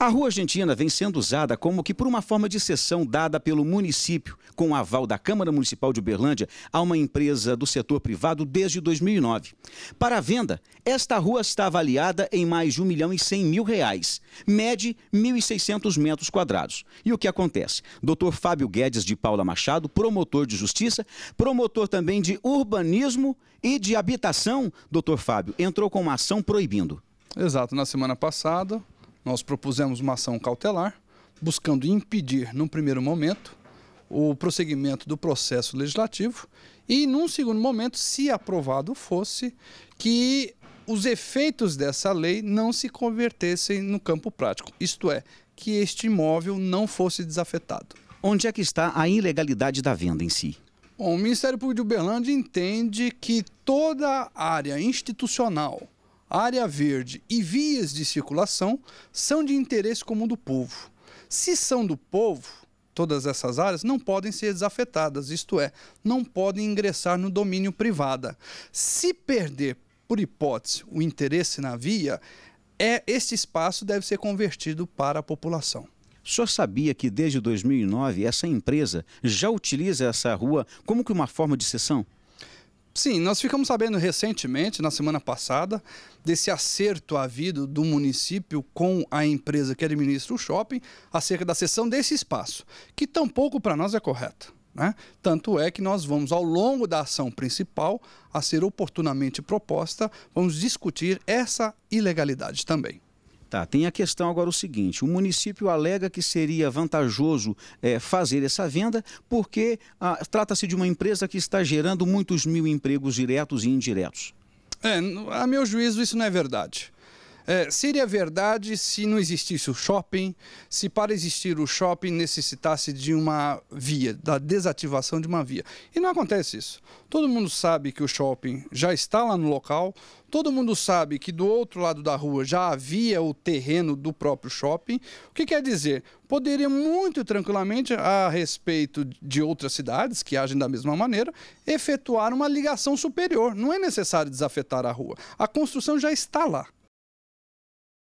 A Rua Argentina vem sendo usada como que por uma forma de cessão dada pelo município, com o aval da Câmara Municipal de Uberlândia, a uma empresa do setor privado desde 2009. Para a venda, esta rua está avaliada em mais de 1 milhão e 100 mil reais, mede 1.600 metros quadrados. E o que acontece? Dr. Fábio Guedes de Paula Machado, promotor de justiça, promotor também de urbanismo e de habitação, Dr. Fábio, entrou com uma ação proibindo. Exato, na semana passada, nós propusemos uma ação cautelar, buscando impedir, num primeiro momento, o prosseguimento do processo legislativo e, num segundo momento, se aprovado fosse, que os efeitos dessa lei não se convertessem no campo prático, isto é, que este imóvel não fosse desafetado. Onde é que está a ilegalidade da venda em si? Bom, o Ministério Público de Uberlândia entende que toda área institucional área verde e vias de circulação são de interesse comum do povo. Se são do povo, todas essas áreas não podem ser desafetadas, isto é, não podem ingressar no domínio privado. Se perder, por hipótese, o interesse na via, é este espaço deve ser convertido para a população. O senhor sabia que desde 2009 essa empresa já utiliza essa rua como que uma forma de sessão? Sim, nós ficamos sabendo recentemente, na semana passada, desse acerto havido do município com a empresa que administra o shopping acerca da cessão desse espaço, que tampouco para nós é correto. Né? Tanto é que nós vamos, ao longo da ação principal, a ser oportunamente proposta, vamos discutir essa ilegalidade também. Tá, tem a questão agora o seguinte: o município alega que seria vantajoso é, fazer essa venda porque ah, trata-se de uma empresa que está gerando muitos mil empregos diretos e indiretos. É, a meu juízo, isso não é verdade. É, seria verdade se não existisse o shopping, se para existir o shopping necessitasse de uma via, da desativação de uma via. E não acontece isso. Todo mundo sabe que o shopping já está lá no local, todo mundo sabe que do outro lado da rua já havia o terreno do próprio shopping. O que quer dizer? Poderia muito tranquilamente, a respeito de outras cidades que agem da mesma maneira, efetuar uma ligação superior. Não é necessário desafetar a rua. A construção já está lá.